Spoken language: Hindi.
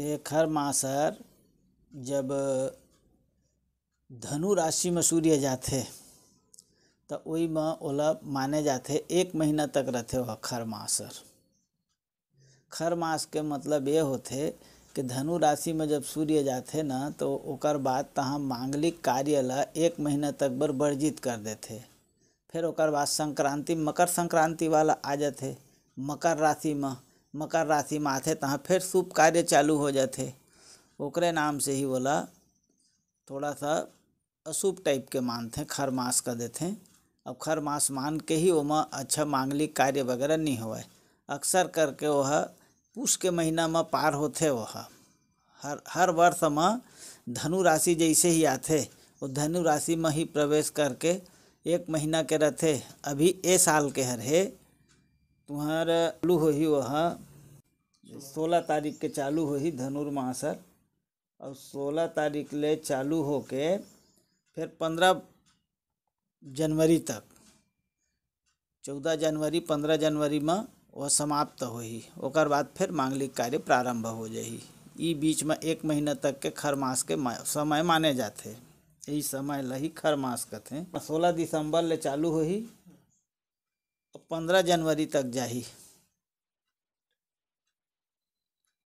एक हर मासर जब धनु राशि में सूर्य जाते तो वही में ओला माने जाते एक महीना तक रहते वह खर मासर खर मास के मतलब ये होते कि धनु राशि में जब सूर्य जाते ना तो ओकर बाद तहाँ मांगलिक कार्य ला एक महीना तक बर वर्जित कर देते फिर ओकर बाद संक्रांति मकर संक्रांति वाला आ जाते मकर राशि में मकर राशि में आते तहाँ फिर शुभ कार्य चालू हो जाते ओकरे नाम से ही बोला थोड़ा सा अशुभ टाइप के मानते हैं खर मास का देते अब खर मास मान के ही वह अच्छा मांगलिक कार्य वगैरह नहीं हो अक्सर करके वह पुष के महीना में पार होते वह हर हर वर्ष में धनु राशि जैसे ही आते वो धनु राशि में ही प्रवेश करके एक महीना के रहते अभी ए साल के हर है तुम्हारा चालू हो ही वह सोलह तारीख के चालू हो ही धनुर्मासर और सोलह तारीख ले चालू हो के फिर पंद्रह जनवरी तक चौदह जनवरी पंद्रह जनवरी में वह समाप्त हो ही और बाद फिर मांगलिक कार्य प्रारंभ हो जाही ई बीच में एक महीना तक के खर मास के समय माने जाते यही समय लही खर मास कथे सोलह दिसंबर ले चालू ही पंद्रह जनवरी तक जाही